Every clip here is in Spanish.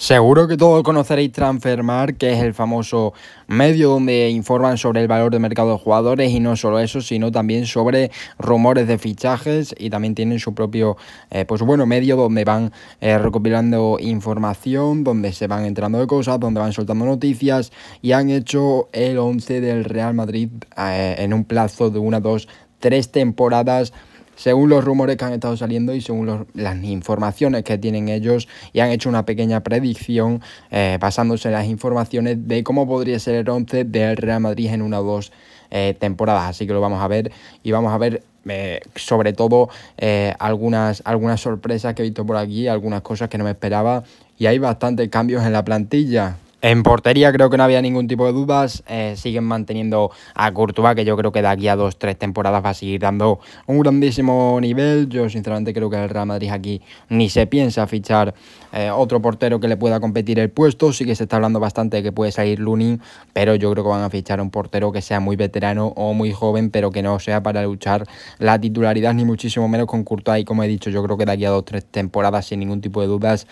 Seguro que todos conoceréis Transfermar, que es el famoso medio donde informan sobre el valor de mercado de jugadores y no solo eso, sino también sobre rumores de fichajes y también tienen su propio eh, pues bueno, medio donde van eh, recopilando información, donde se van entrando de cosas, donde van soltando noticias y han hecho el 11 del Real Madrid eh, en un plazo de una, dos, tres temporadas según los rumores que han estado saliendo y según las informaciones que tienen ellos y han hecho una pequeña predicción eh, basándose en las informaciones de cómo podría ser el 11 del Real Madrid en una o dos eh, temporadas. Así que lo vamos a ver y vamos a ver eh, sobre todo algunas, algunas sorpresas que he visto por aquí, algunas cosas que no me esperaba y hay bastantes cambios en la plantilla. En portería creo que no había ningún tipo de dudas. Eh, siguen manteniendo a Courtois, que yo creo que de aquí a dos, tres temporadas va a seguir dando un grandísimo nivel. Yo sinceramente creo que el Real Madrid aquí ni se piensa fichar eh, otro portero que le pueda competir el puesto. Sí que se está hablando bastante de que puede salir Lunin, pero yo creo que van a fichar un portero que sea muy veterano o muy joven, pero que no sea para luchar la titularidad, ni muchísimo menos con Courtois. Y como he dicho, yo creo que de aquí a dos, tres temporadas, sin ningún tipo de dudas,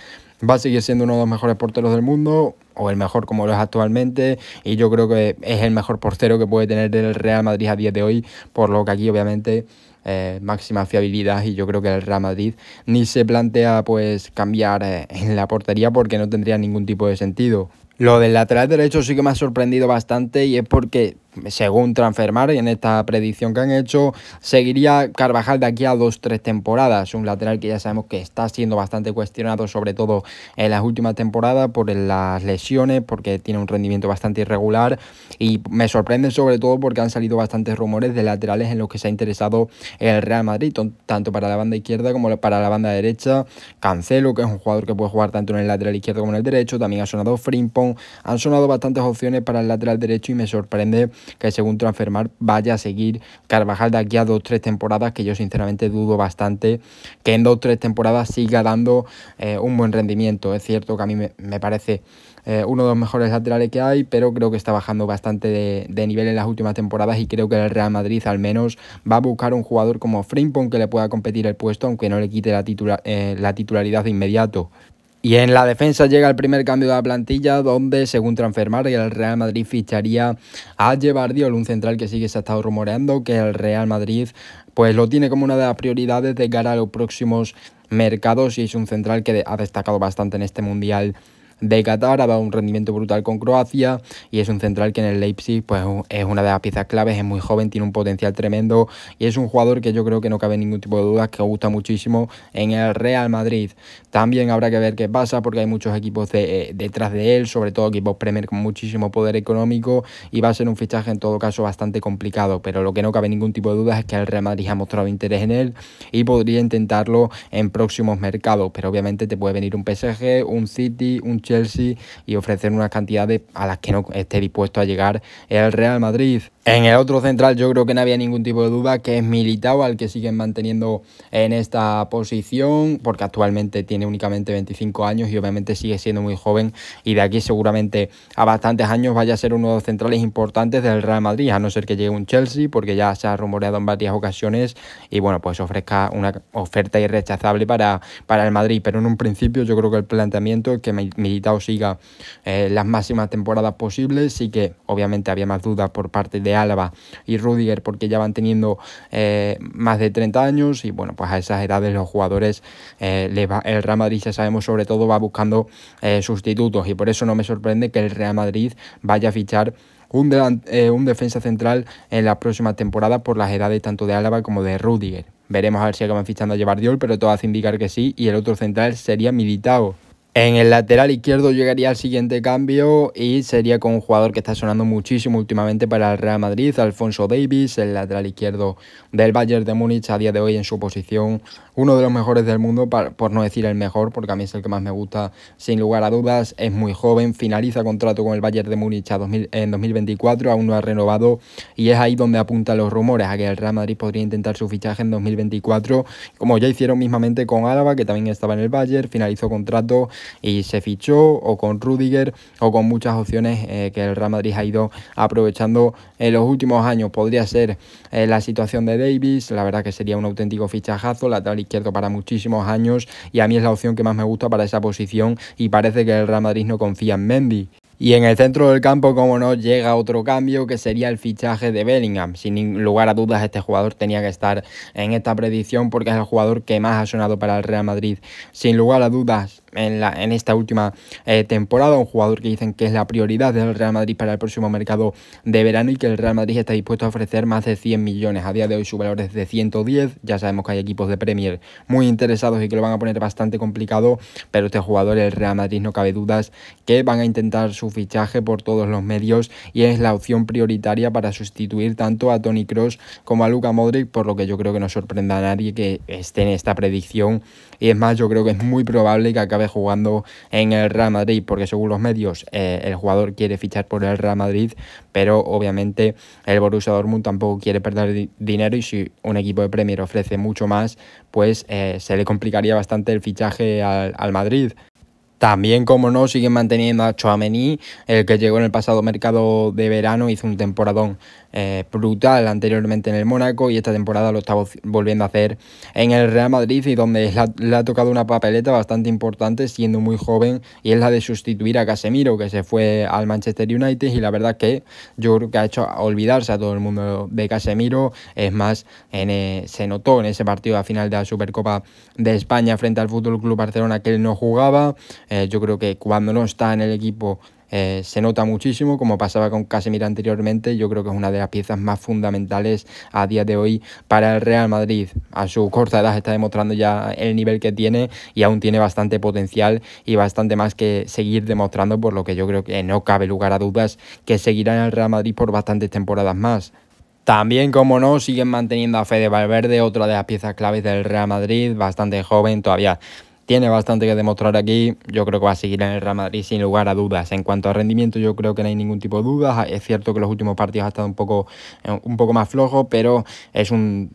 va a seguir siendo uno de los mejores porteros del mundo, o el mejor como lo es actualmente, y yo creo que es el mejor portero que puede tener el Real Madrid a día de hoy, por lo que aquí obviamente eh, máxima fiabilidad y yo creo que el Real Madrid ni se plantea pues cambiar eh, en la portería porque no tendría ningún tipo de sentido. Lo del lateral derecho sí que me ha sorprendido bastante y es porque según Transfermar, en esta predicción que han hecho, seguiría Carvajal de aquí a dos, tres temporadas. Un lateral que ya sabemos que está siendo bastante cuestionado, sobre todo en las últimas temporadas, por las lesiones, porque tiene un rendimiento bastante irregular. Y me sorprende sobre todo porque han salido bastantes rumores de laterales en los que se ha interesado el Real Madrid, tanto para la banda izquierda como para la banda derecha. Cancelo, que es un jugador que puede jugar tanto en el lateral izquierdo como en el derecho. También ha sonado Frimpong. Han sonado bastantes opciones para el lateral derecho y me sorprende que según Transfermar vaya a seguir Carvajal de aquí a dos o tres temporadas, que yo sinceramente dudo bastante que en dos o tres temporadas siga dando eh, un buen rendimiento. Es cierto que a mí me, parece eh, uno de los mejores laterales que hay, pero creo que está bajando bastante de, nivel en las últimas temporadas y creo que el Real Madrid al menos va a buscar un jugador como Frimpong que le pueda competir el puesto, aunque no le quite la, eh, la titularidad de inmediato. Y en la defensa llega el primer cambio de la plantilla, donde según Transfermarkt el Real Madrid ficharía a Gebardiol, un central que sigue se ha estado rumoreando que el Real Madrid pues lo tiene como una de las prioridades de cara a los próximos mercados y es un central que ha destacado bastante en este mundial de Qatar, ha dado un rendimiento brutal con Croacia y es un central que en el Leipzig pues, es una de las piezas claves, es muy joven, tiene un potencial tremendo y es un jugador que yo creo que no cabe ningún tipo de dudas, que gusta muchísimo en el Real Madrid. También habrá que ver qué pasa porque hay muchos equipos eh, detrás de él, sobre todo equipos Premier con muchísimo poder económico y va a ser un fichaje en todo caso bastante complicado, pero lo que no cabe ningún tipo de dudas es que el Real Madrid ha mostrado interés en él y podría intentarlo en próximos mercados, pero obviamente te puede venir un PSG, un City, un Chelsea y ofrecer una de a las que no esté dispuesto a llegar el Real Madrid. En el otro central yo creo que no había ningún tipo de duda que es Militao al que siguen manteniendo en esta posición porque actualmente tiene únicamente 25 años y obviamente sigue siendo muy joven y de aquí seguramente a bastantes años vaya a ser uno de los centrales importantes del Real Madrid a no ser que llegue un Chelsea porque ya se ha rumoreado en varias ocasiones y bueno pues ofrezca una oferta irrechazable para, para el Madrid pero en un principio yo creo que el planteamiento es que Militao siga eh, las máximas temporadas posibles sí que obviamente había más dudas por parte de Álava y Rudiger porque ya van teniendo eh, más de 30 años y bueno, pues a esas edades los jugadores, eh, le va, el Real Madrid ya sabemos sobre todo va buscando eh, sustitutos y por eso no me sorprende que el Real Madrid vaya a fichar un, un defensa central en la próxima temporada por las edades tanto de Álava como de Rudiger. Veremos a ver si acaban fichando a Llevardiol, pero todo hace indicar que sí y el otro central sería Militao. En el lateral izquierdo llegaría al siguiente cambio y sería con un jugador que está sonando muchísimo últimamente para el Real Madrid, Alfonso Davis, el lateral izquierdo del Bayern de Múnich a día de hoy en su posición, uno de los mejores del mundo, por no decir el mejor, porque a mí es el que más me gusta sin lugar a dudas, es muy joven, finaliza contrato con el Bayern de Múnich en 2024, aún no ha renovado y es ahí donde apuntan los rumores a que el Real Madrid podría intentar su fichaje en 2024, como ya hicieron mismamente con Álava, que también estaba en el Bayern, finalizó contrato y se fichó, o con Rudiger, o con muchas opciones eh, que el Real Madrid ha ido aprovechando en los últimos años. Podría ser eh, la situación de Davis, la verdad que sería un auténtico fichajazo, lateral izquierdo para muchísimos años, y a mí es la opción que más me gusta para esa posición, y parece que el Real Madrid no confía en Mendy. Y en el centro del campo, como no, llega otro cambio que sería el fichaje de Bellingham. Sin lugar a dudas, este jugador tenía que estar en esta predicción porque es el jugador que más ha sonado para el Real Madrid. Sin lugar a dudas, en, la, en esta última eh, temporada, un jugador que dicen que es la prioridad del Real Madrid para el próximo mercado de verano y que el Real Madrid está dispuesto a ofrecer más de 100 millones. A día de hoy su valor es de 110, ya sabemos que hay equipos de Premier muy interesados y que lo van a poner bastante complicado, pero este jugador, el Real Madrid, no cabe dudas que van a intentar su fichaje por todos los medios y es la opción prioritaria para sustituir tanto a Tony Cross como a Luca Modric, por lo que yo creo que no sorprenda a nadie que esté en esta predicción. Y es más, yo creo que es muy probable que acabe jugando en el Real Madrid, porque según los medios eh, el jugador quiere fichar por el Real Madrid, pero obviamente el Borussia Dortmund tampoco quiere perder dinero y si un equipo de Premier ofrece mucho más, pues eh, se le complicaría bastante el fichaje al Madrid. También, como no, siguen manteniendo a Choamení, el que llegó en el pasado mercado de verano, hizo un temporadón eh, brutal anteriormente en el Mónaco y esta temporada lo está volviendo a hacer en el Real Madrid y donde le ha, tocado una papeleta bastante importante siendo muy joven y es la de sustituir a Casemiro que se fue al Manchester United y la verdad que yo creo que ha hecho olvidarse a todo el mundo de Casemiro. Es más, en, e, se notó en ese partido a final de la Supercopa de España frente al Fútbol Club Barcelona que él no jugaba. Eh, yo creo que cuando no está en el equipo eh, se nota muchísimo, como pasaba con Casemiro anteriormente, yo creo que es una de las piezas más fundamentales a día de hoy para el Real Madrid. A su corta edad está demostrando ya el nivel que tiene y aún tiene bastante potencial y bastante más que seguir demostrando, por lo que yo creo que no cabe lugar a dudas que seguirá en el Real Madrid por bastantes temporadas más. También, como no, siguen manteniendo a Fede Valverde, otra de las piezas claves del Real Madrid, bastante joven, todavía tiene bastante que demostrar aquí. Yo creo que va a seguir en el Real Madrid sin lugar a dudas. En cuanto a rendimiento, yo creo que no hay ningún tipo de dudas. Es cierto que los últimos partidos ha estado un poco, eh, un poco más flojo, pero es un,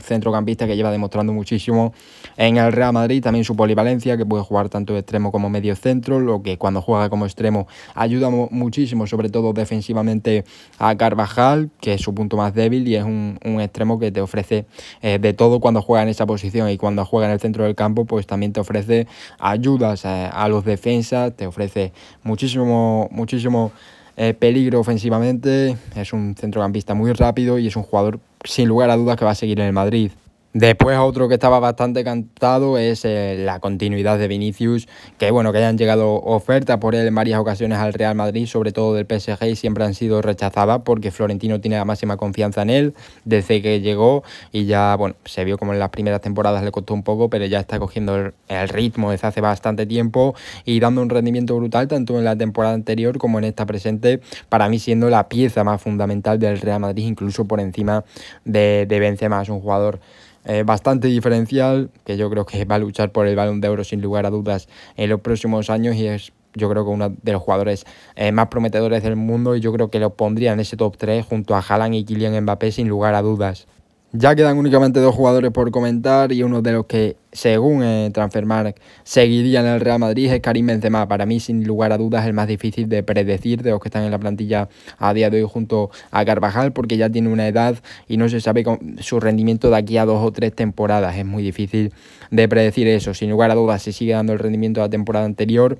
centrocampista que lleva demostrando muchísimo en el Real Madrid. También su polivalencia, que puede jugar tanto extremo como medio centro, lo que cuando juega como extremo ayuda muchísimo, sobre todo defensivamente a Carvajal, que es su punto más débil y es un, extremo que te ofrece eh, de todo cuando juega en esa posición y cuando juega en el centro del campo, pues también te ofrece ayudas a, los defensas, te ofrece muchísimo, muchísimo eh, peligro ofensivamente, es un centrocampista muy rápido y es un jugador sin lugar a dudas que va a seguir en el Madrid. Después otro que estaba bastante cantado es eh, la continuidad de Vinicius, que bueno, que hayan llegado ofertas por él en varias ocasiones al Real Madrid, sobre todo del PSG, y siempre han sido rechazadas porque Florentino tiene la máxima confianza en él desde que llegó y ya, bueno, se vio como en las primeras temporadas le costó un poco, pero ya está cogiendo el, ritmo desde hace bastante tiempo y dando un rendimiento brutal tanto en la temporada anterior como en esta presente, para mí siendo la pieza más fundamental del Real Madrid, incluso por encima de, de Benzema, es un jugador eh, bastante diferencial, que yo creo que va a luchar por el balón de oro sin lugar a dudas en los próximos años y es yo creo que uno de los jugadores eh, más prometedores del mundo y yo creo que lo pondría en ese top 3 junto a Haaland y Kylian Mbappé sin lugar a dudas. Ya quedan únicamente dos jugadores por comentar y uno de los que, según eh, Transfermark, seguiría en el Real Madrid es Karim Benzema. Para mí, sin lugar a dudas, el más difícil de predecir de los que están en la plantilla a día de hoy junto a Carvajal, porque ya tiene una edad y no se sabe su rendimiento de aquí a dos o tres temporadas. Es muy difícil de predecir eso. Sin lugar a dudas, se sigue dando el rendimiento de la temporada anterior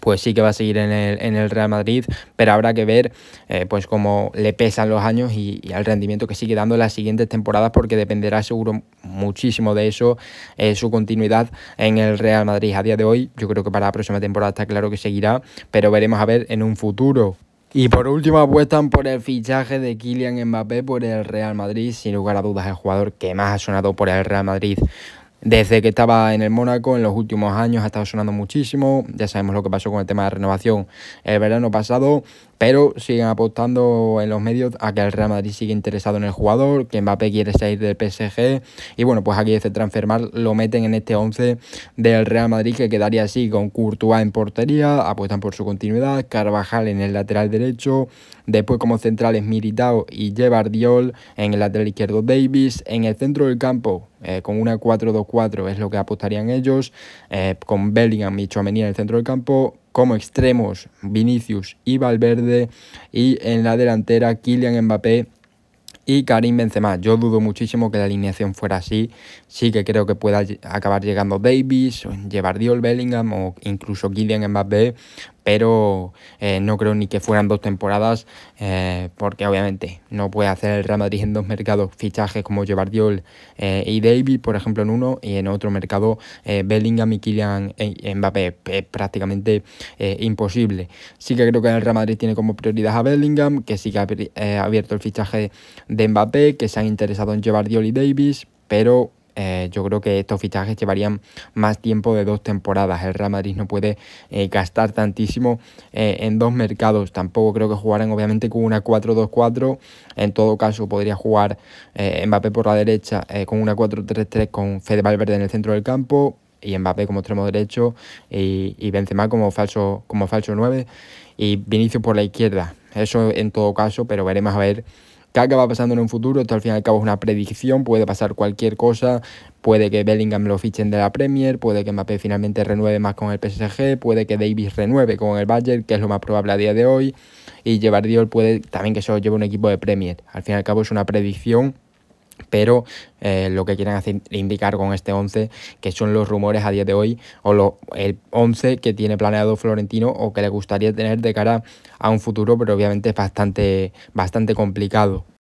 pues sí que va a seguir en el, Real Madrid, pero habrá que ver eh, pues cómo le pesan los años y, el rendimiento que sigue dando en las siguientes temporadas, porque dependerá seguro muchísimo de eso, eh, su continuidad en el Real Madrid. A día de hoy, yo creo que para la próxima temporada está claro que seguirá, pero veremos a ver en un futuro. Y por último apuestan por el fichaje de Kylian Mbappé por el Real Madrid, sin lugar a dudas el jugador que más ha sonado por el Real Madrid desde que estaba en el Mónaco en los últimos años ha estado sonando muchísimo. Ya sabemos lo que pasó con el tema de renovación el verano pasado. Pero siguen apostando en los medios a que el Real Madrid sigue interesado en el jugador, que Mbappé quiere salir del PSG. Y bueno, pues aquí este transfermar lo meten en este 11 del Real Madrid que quedaría así con Courtois en portería. Apuestan por su continuidad. Carvajal en el lateral derecho. Después como centrales Militao y Diol En el lateral izquierdo Davis. En el centro del campo eh, con una 4-2-4 es lo que apostarían ellos, eh, con Bellingham y Chouameni en el centro del campo, como extremos Vinicius y Valverde, y en la delantera Kylian Mbappé y Karim Benzema. Yo dudo muchísimo que la alineación fuera así. Sí que creo que pueda acabar llegando Davis, Llevardiol Bellingham o incluso Kylian Mbappé pero eh, no creo ni que fueran dos temporadas, eh, porque obviamente no puede hacer el Real Madrid en dos mercados fichajes como llevar eh, y Davis por ejemplo, en uno, y en otro mercado eh, Bellingham y Kylian Mbappé. Es prácticamente imposible. Sí que creo que el Real Madrid tiene como prioridad a Bellingham, que sí que ha abierto el fichaje de Mbappé, que se han interesado en llevar Jebardiol y Davis, pero eh, yo creo que estos fichajes llevarían más tiempo de dos temporadas. El Real Madrid no puede eh, gastar tantísimo eh, en dos mercados. Tampoco creo que jugaran obviamente con una 4-2-4. En todo caso podría jugar Mbappé por la derecha con una 4-3-3 con Fede Valverde en el centro del campo y Mbappé como extremo derecho y, y Benzema como falso, como falso 9 y Vinicius por la izquierda. Eso en todo caso, pero veremos a ver ¿Qué va pasando en un futuro? Esto al fin y al cabo es una predicción, puede pasar cualquier cosa, puede que Bellingham lo fichen de la Premier, puede que Mbappé finalmente renueve más con el PSG, puede que Davis renueve con el Bayern, que es lo más probable a día de hoy, y Dior puede también que solo lleve un equipo de Premier. Al fin y al cabo es una predicción pero eh, lo que quieren indicar con este 11, que son los rumores a día de hoy, o lo, el 11 que tiene planeado Florentino o que le gustaría tener de cara a un futuro, pero obviamente es bastante, bastante complicado.